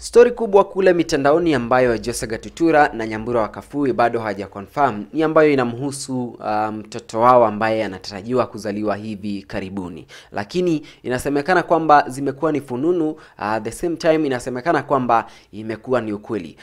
Stori kubwa kule mitandaoni ambayo Jose gatutura na Nyambura Wakafui bado hawaja confirm ni ambayo inamhusu um, mtoto um, wao ambaye anatarajiwa kuzaliwa hivi karibuni, lakini inasemekana kwamba zimekuwa ni fununu. Uh, the same time inasemekana kwamba imekuwa ni ukweli.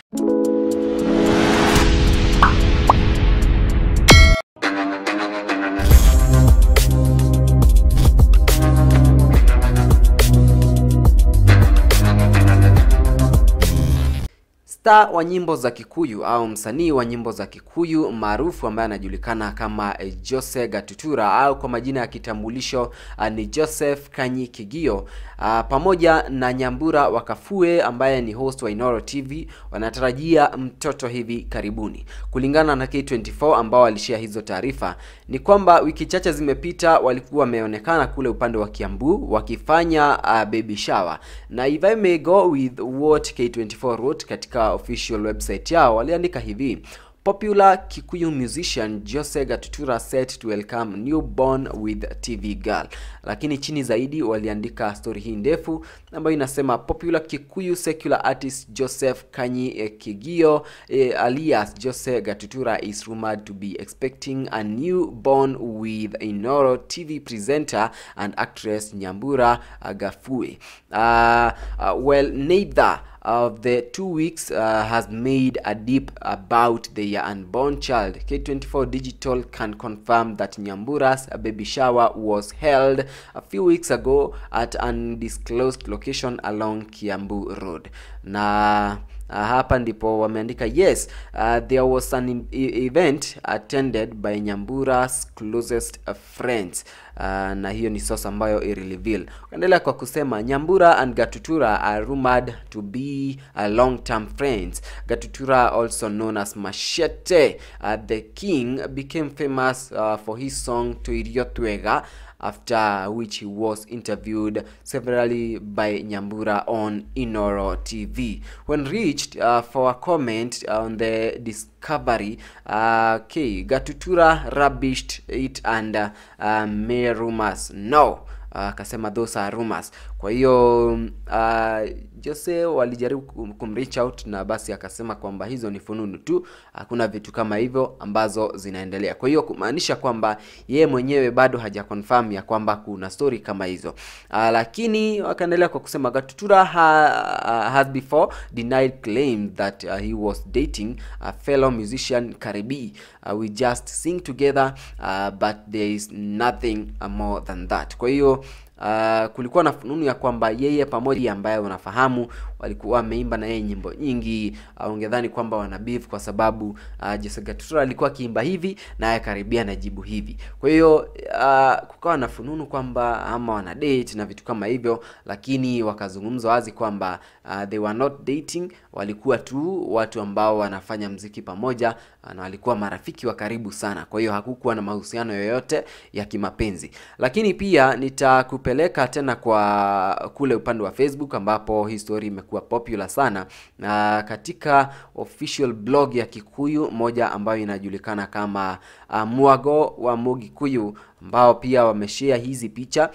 Star wa nyimbo za Kikuyu au msanii wa nyimbo za Kikuyu maarufu ambaye anajulikana kama eh, Jose Gatutura au kwa majina ya kitambulisho eh, ni Joseph Kanyi Kigio ah, pamoja na Nyambura Wakafue ambaye ni host wa Inoro TV wanatarajia mtoto hivi karibuni. Kulingana na K24 ambao walishia hizo taarifa, ni kwamba wiki chache zimepita walikuwa wameonekana kule upande wa Kiambu wakifanya uh, baby shower na if I may go with what K24 wrote katika official website yao waliandika hivi popular Kikuyu musician Jose Gatutura set to welcome newborn with TV girl. Lakini chini zaidi waliandika story hii ndefu ambayo inasema popular Kikuyu secular artist Joseph Kanyi eh, Kigio eh, alias Jose Gatutura is rumored to be expecting a newborn with Inoro TV presenter and actress Nyambura Gafue. Uh, ah, uh, ah, well neither of the two weeks uh, has made a deep about the unborn child. K24 Digital can confirm that Nyambura's baby shower was held a few weeks ago at an undisclosed location along Kiambu Road. Na uh, hapa ndipo wameandika yes uh, there was an e-, event attended by Nyambura's closest friends uh, na hiyo ni source ambayo ilireveal. endelea kwa kusema Nyambura and Gatutura are rumored to be a ah, long term friends. Gatutura also known as mashete uh, ah, the King became famous uh, for his song Tuiriotwega after which he was interviewed severally by Nyambura on Inoro TV. When reached uh, for a comment on the Kabari, uh, K, Gatutura rubbished it and uh, uh, rumors. No, akasema uh, those are rumors. Kwa hiyo uh, Jose walijaribu kumreach out na basi akasema kwamba hizo ni fununu tu, hakuna uh, vitu kama hivyo ambazo zinaendelea. Kwa hiyo kumaanisha kwamba ye mwenyewe bado haja confirm ya kwamba kuna story kama hizo. Uh, lakini wakaendelea kwa kusema Gatutura ha, uh, has before denied claim that uh, he was dating a fellow musician Karibi. Uh, we just sing together uh, but there is nothing more than that. Kwa hiyo Uh, kulikuwa na fununu ya kwamba yeye pamoja ambaye unafahamu walikuwa wameimba na yeye nyimbo nyingi. Uh, ungedhani kwamba wana beef kwa sababu uh, Jesse Tutura alikuwa akiimba hivi na yeye karibia na jibu hivi. Kwa hiyo uh, kukawa na fununu kwamba ama wana date na vitu kama hivyo, lakini wakazungumza wazi kwamba uh, they were not dating, walikuwa tu watu ambao wanafanya mziki pamoja uh, na walikuwa marafiki wa karibu sana. Kwa hiyo hakukuwa na mahusiano yoyote ya kimapenzi, lakini pia nitakupa kupeleka tena kwa kule upande wa Facebook ambapo hii story imekuwa popular sana, na katika official blog ya Kikuyu moja ambayo inajulikana kama uh, Mwago wa Mugikuyu ambao pia wameshare hizi picha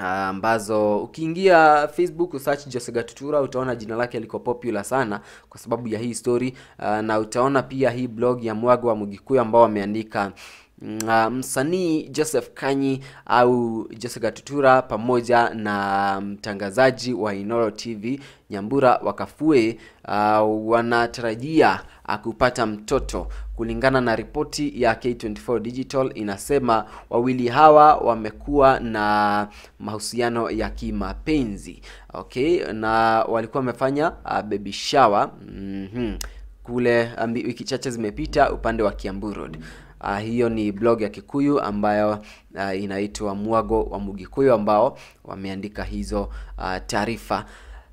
ah, ambazo uh, ukiingia Facebook search Jose Gatutura utaona jina lake liko popular sana kwa sababu ya hii story uh, na utaona pia hii blog ya Mwago wa Mugikuyu ambao wameandika uh, msanii Joseph Kanyi au Jessica Tutura pamoja na mtangazaji wa Inoro TV Nyambura Wakafue uh, wanatarajia uh, kupata mtoto kulingana na ripoti ya K24 Digital inasema wawili hawa wamekuwa na mahusiano ya kimapenzi okay, na walikuwa wamefanya uh, baby shower mm -hmm. kule um, wiki chache zimepita upande wa Kiambu Road. Uh, hiyo ni blog ya Kikuyu ambayo uh, inaitwa Mwago wa Mugikuyu ambao wameandika hizo uh, taarifa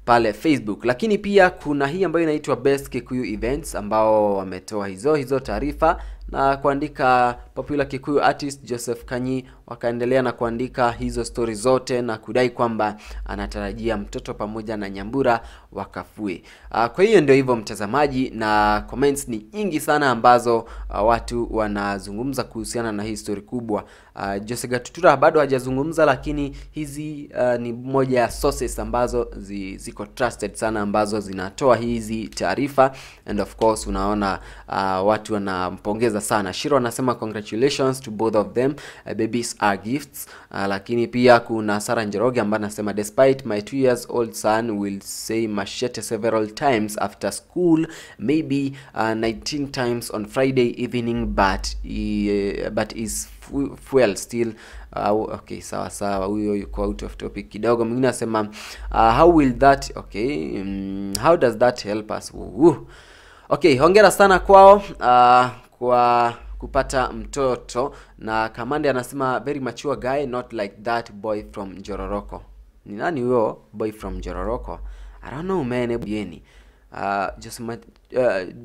pale Facebook. Lakini pia kuna hii ambayo inaitwa Best Kikuyu Events ambao wametoa hizo hizo taarifa na kuandika popular Kikuyu artist Joseph Kanyi wakaendelea na kuandika hizo stori zote na kudai kwamba anatarajia mtoto pamoja na Nyambura wakafue. Ah, kwa hiyo ndio hivyo mtazamaji, na comments ni nyingi sana ambazo ah, watu wanazungumza kuhusiana na hii story kubwa Uh, ah, Jose Gatutura bado hajazungumza, lakini hizi uh, ni moja ya sources ambazo zi, ziko trusted sana ambazo zinatoa hizi taarifa and of course unaona uh, watu wanampongeza sana. Shiro anasema congratulations to both of them uh, babies are gifts. Uh, lakini pia kuna Sara Njoroge ambaye anasema despite my two years old son will say machete several times after school maybe uh, 19 times on Friday evening but he, uh, but is fuel well still uh, au uh, okay sawa sawa huyo yuko out of topic kidogo mwingine uh, how will that okay mm, how does that help us okay hongera sana kwao uh, kwa kupata mtoto na kamande anasema very mature guy not like that boy from jororoko ni nani huyo boy from jororoko i umene bieni uh,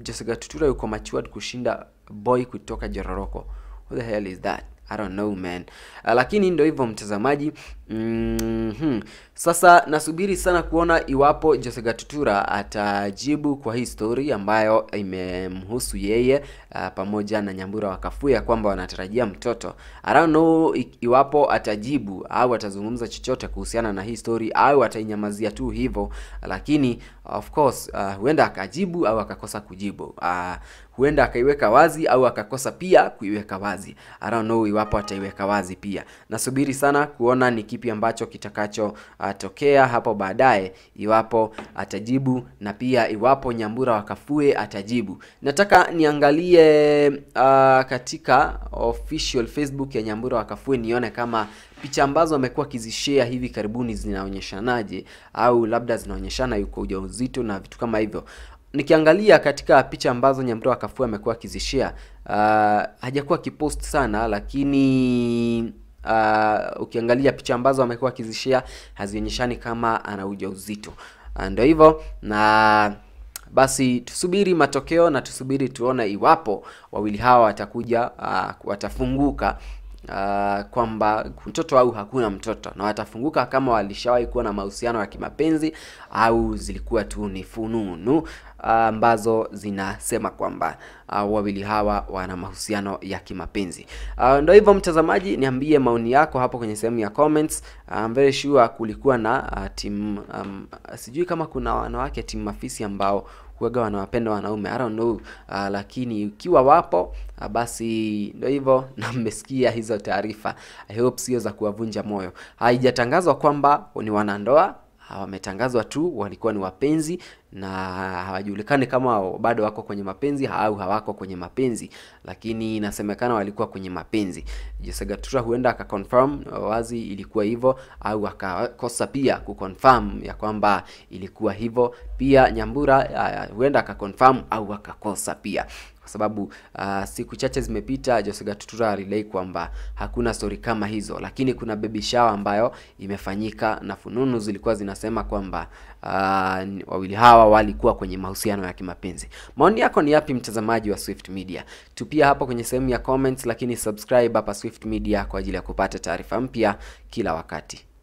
josegatutura uh, yuko matured kushinda boy kutoka Jororoko. Who the hell is that? I don't know man. Ah, lakini ndio hivyo mtazamaji. Mm -hmm. Sasa nasubiri sana kuona iwapo Jose Gatutura atajibu kwa hii story ambayo imemhusu yeye uh, pamoja na Nyambura wa Kafuya kwamba wanatarajia mtoto. I don't know iwapo atajibu au atazungumza chochote kuhusiana na hii story au atainyamazia tu hivyo, lakini of course uh, huenda akajibu au akakosa kujibu. Uh, huenda akaiweka wazi au akakosa pia kuiweka wazi. I don't know iwapo ataiweka wazi pia. Nasubiri sana kuona ni kipi ambacho kitakachotokea uh, hapo baadaye, iwapo atajibu na pia iwapo Nyambura wakafue atajibu. Nataka niangalie uh, katika official Facebook ya Nyambura wakafue nione kama picha ambazo amekuwa akizishare hivi karibuni zinaonyeshanaje au labda zinaonyeshana yuko ujauzito na vitu kama hivyo nikiangalia katika picha ambazo Nyamdoa Kafue amekuwa akizishia uh, hajakuwa akipost sana lakini uh, ukiangalia picha ambazo amekuwa akizishia hazionyeshani kama ana ujauzito. Uh, ndio hivyo na basi tusubiri matokeo na tusubiri tuone iwapo wawili hawa watakuja uh, watafunguka uh, kwamba mtoto au hakuna mtoto na watafunguka kama walishawahi kuwa na mahusiano ya kimapenzi au zilikuwa tu ni fununu Ah, ambazo zinasema kwamba uh, wawili hawa wana mahusiano ya kimapenzi. Uh, ah, ndo hivyo mtazamaji, niambie maoni yako hapo kwenye sehemu ya comments. I'm very sure kulikuwa na uh, team um, sijui kama kuna wanawake team mafisi ambao huwaga wanawapenda wanaume I don't know uh, lakini ikiwa wapo uh, basi ndio hivyo na mmesikia hizo taarifa i hope sio za kuwavunja moyo haijatangazwa kwamba ni wanandoa wametangazwa tu walikuwa ni wapenzi na hawajulikani kama bado wako kwenye mapenzi au hawako kwenye mapenzi lakini inasemekana walikuwa kwenye mapenzi jesegatuta huenda akaconfirm wazi ilikuwa hivyo au akakosa pia kuconfirm ya kwamba ilikuwa hivyo pia nyambura uh, huenda akaconfirm au akakosa pia kwa sababu uh, siku chache zimepita Jose Gatutura alidai kwamba hakuna stori kama hizo, lakini kuna baby shower ambayo imefanyika na fununu zilikuwa zinasema kwamba uh, wawili hawa walikuwa kwenye mahusiano ya kimapenzi. Maoni yako ni yapi, mtazamaji wa Swift Media? Tupia hapo kwenye sehemu ya comments, lakini subscribe hapa Swift Media kwa ajili ya kupata taarifa mpya kila wakati.